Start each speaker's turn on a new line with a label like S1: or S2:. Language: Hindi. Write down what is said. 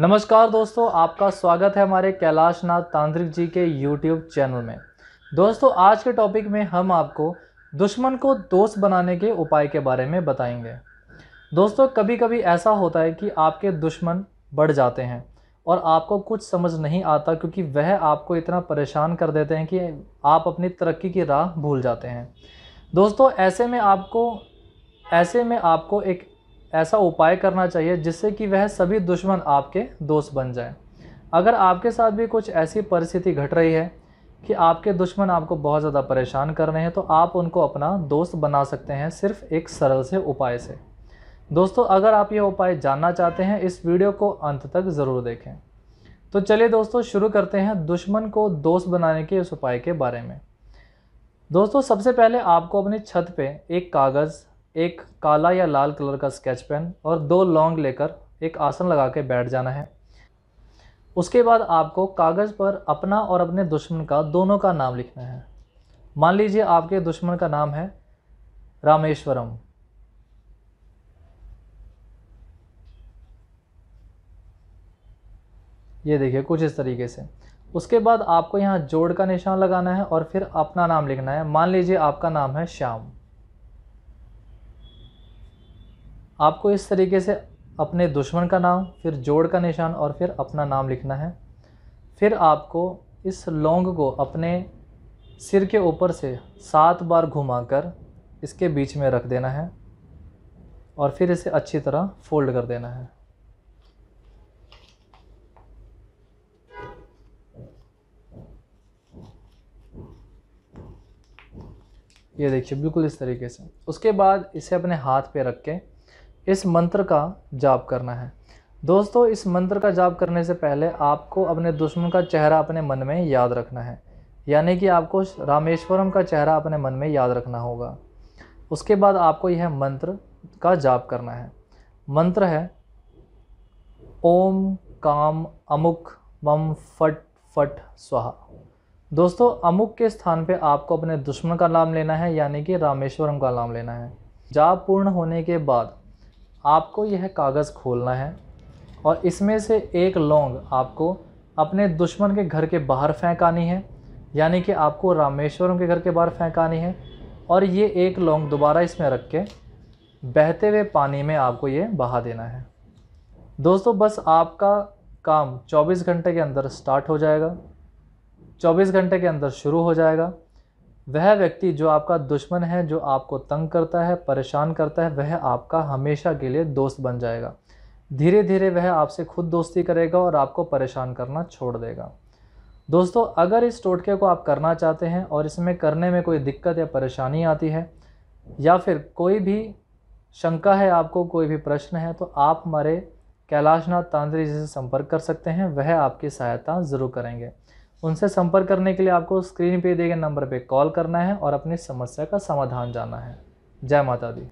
S1: नमस्कार दोस्तों आपका स्वागत है हमारे कैलाश नाथ तांत्रिक जी के यूट्यूब चैनल में दोस्तों आज के टॉपिक में हम आपको दुश्मन को दोस्त बनाने के उपाय के बारे में बताएंगे दोस्तों कभी कभी ऐसा होता है कि आपके दुश्मन बढ़ जाते हैं और आपको कुछ समझ नहीं आता क्योंकि वह आपको इतना परेशान कर देते हैं कि आप अपनी तरक्की की राह भूल जाते हैं दोस्तों ऐसे में आपको ऐसे में आपको एक ऐसा उपाय करना चाहिए जिससे कि वह सभी दुश्मन आपके दोस्त बन जाएं। अगर आपके साथ भी कुछ ऐसी परिस्थिति घट रही है कि आपके दुश्मन आपको बहुत ज़्यादा परेशान कर रहे हैं तो आप उनको अपना दोस्त बना सकते हैं सिर्फ एक सरल से उपाय से दोस्तों अगर आप ये उपाय जानना चाहते हैं इस वीडियो को अंत तक ज़रूर देखें तो चलिए दोस्तों शुरू करते हैं दुश्मन को दोस्त बनाने के इस उपाय के बारे में दोस्तों सबसे पहले आपको अपनी छत पे एक कागज़ एक काला या लाल कलर का स्केच पेन और दो लौंग लेकर एक आसन लगा के बैठ जाना है उसके बाद आपको कागज़ पर अपना और अपने दुश्मन का दोनों का नाम लिखना है मान लीजिए आपके दुश्मन का नाम है रामेश्वरम ये देखिए कुछ इस तरीके से उसके बाद आपको यहाँ जोड़ का निशान लगाना है और फिर अपना नाम लिखना है मान लीजिए आपका नाम है श्याम आपको इस तरीके से अपने दुश्मन का नाम फिर जोड़ का निशान और फिर अपना नाम लिखना है फिर आपको इस लौंग को अपने सिर के ऊपर से सात बार घुमाकर इसके बीच में रख देना है और फिर इसे अच्छी तरह फोल्ड कर देना है ये देखिए बिल्कुल इस तरीके से उसके बाद इसे अपने हाथ पे रख के इस मंत्र का जाप करना है दोस्तों इस मंत्र का जाप करने से पहले आपको अपने दुश्मन का चेहरा अपने मन में याद रखना है यानी कि आपको रामेश्वरम का चेहरा अपने मन में याद रखना होगा उसके बाद आपको यह मंत्र का जाप करना है मंत्र है ओम काम अमुक मम फट फट स्वाहा दोस्तों अमुक के स्थान पे आपको अपने दुश्मन का नाम लेना है यानी कि रामेश्वरम का नाम लेना है जाप पूर्ण होने के बाद आपको यह कागज़ खोलना है और इसमें से एक लौंग आपको अपने दुश्मन के घर के बाहर फेंकानी है यानी कि आपको रामेश्वरम के घर के बाहर फेंकानी है और ये एक लौंग दोबारा इसमें रख के बहते हुए पानी में आपको ये बहा देना है दोस्तों बस आपका काम 24 घंटे के अंदर स्टार्ट हो जाएगा 24 घंटे के अंदर शुरू हो जाएगा वह व्यक्ति जो आपका दुश्मन है जो आपको तंग करता है परेशान करता है वह आपका हमेशा के लिए दोस्त बन जाएगा धीरे धीरे वह आपसे खुद दोस्ती करेगा और आपको परेशान करना छोड़ देगा दोस्तों अगर इस टोटके को आप करना चाहते हैं और इसमें करने में कोई दिक्कत या परेशानी आती है या फिर कोई भी शंका है आपको कोई भी प्रश्न है तो आप हमारे कैलाशनाथ तांत्री जी से संपर्क कर सकते हैं वह आपकी सहायता ज़रूर करेंगे उनसे संपर्क करने के लिए आपको स्क्रीन पे दिए गए नंबर पे कॉल करना है और अपनी समस्या का समाधान जाना है जय माता दी